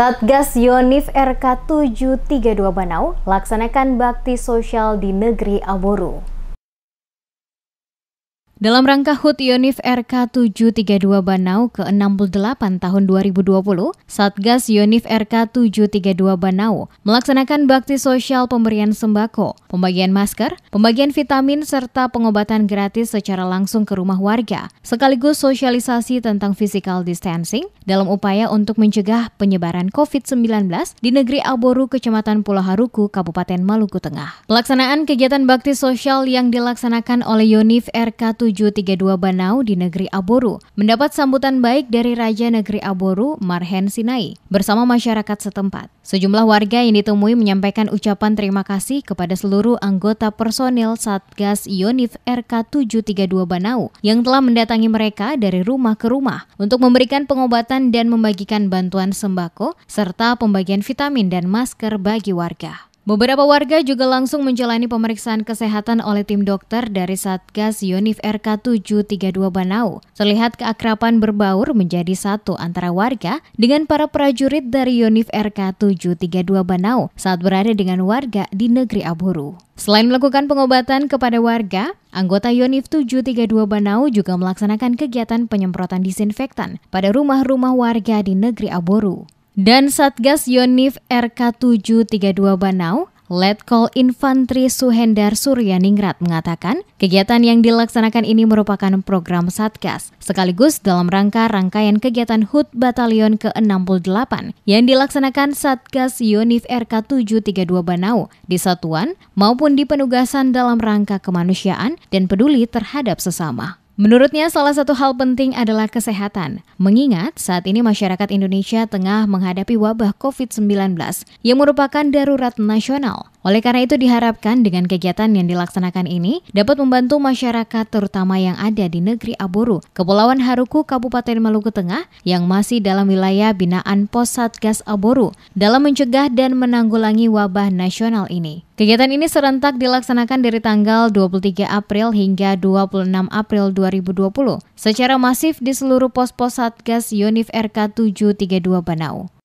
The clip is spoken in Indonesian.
Satgas Yonif RK 732 Banau laksanakan bakti sosial di negeri Aboru. Dalam rangka HUT Yonif RK 732 Banau ke-68 tahun 2020, Satgas Yonif RK 732 Banau melaksanakan bakti sosial pemberian sembako, pembagian masker, pembagian vitamin, serta pengobatan gratis secara langsung ke rumah warga, sekaligus sosialisasi tentang physical distancing dalam upaya untuk mencegah penyebaran COVID-19 di negeri Aboru, Kecamatan Pulau Haruku, Kabupaten Maluku Tengah. Pelaksanaan kegiatan bakti sosial yang dilaksanakan oleh Yonif RK 7 732 Banau di negeri Aboru mendapat sambutan baik dari Raja Negeri Aboru, Marhen Sinai, bersama masyarakat setempat. Sejumlah warga yang ditemui menyampaikan ucapan terima kasih kepada seluruh anggota personil Satgas Yonif RK 732 Banau yang telah mendatangi mereka dari rumah ke rumah untuk memberikan pengobatan dan membagikan bantuan sembako serta pembagian vitamin dan masker bagi warga. Beberapa warga juga langsung menjalani pemeriksaan kesehatan oleh tim dokter dari Satgas Yonif RK 732 Banau. Terlihat keakrapan berbaur menjadi satu antara warga dengan para prajurit dari Yonif RK 732 Banau saat berada dengan warga di negeri Aburu. Selain melakukan pengobatan kepada warga, anggota Yonif 732 Banau juga melaksanakan kegiatan penyemprotan disinfektan pada rumah-rumah warga di negeri Aburu. Dan Satgas Yonif RK732 Banau, Letkol Infantri Suhendar Suryaningrat mengatakan, kegiatan yang dilaksanakan ini merupakan program Satgas, sekaligus dalam rangka rangkaian kegiatan HUT Batalion ke-68 yang dilaksanakan Satgas Yonif RK732 Banau di satuan maupun di penugasan dalam rangka kemanusiaan dan peduli terhadap sesama. Menurutnya, salah satu hal penting adalah kesehatan, mengingat saat ini masyarakat Indonesia tengah menghadapi wabah COVID-19 yang merupakan darurat nasional. Oleh karena itu diharapkan dengan kegiatan yang dilaksanakan ini dapat membantu masyarakat terutama yang ada di negeri Aboru, Kepulauan Haruku, Kabupaten Maluku Tengah yang masih dalam wilayah binaan Pos Satgas Aboru dalam mencegah dan menanggulangi wabah nasional ini. Kegiatan ini serentak dilaksanakan dari tanggal 23 April hingga 26 April 2020 secara masif di seluruh pos-pos Satgas Yonif RK 732 Banau.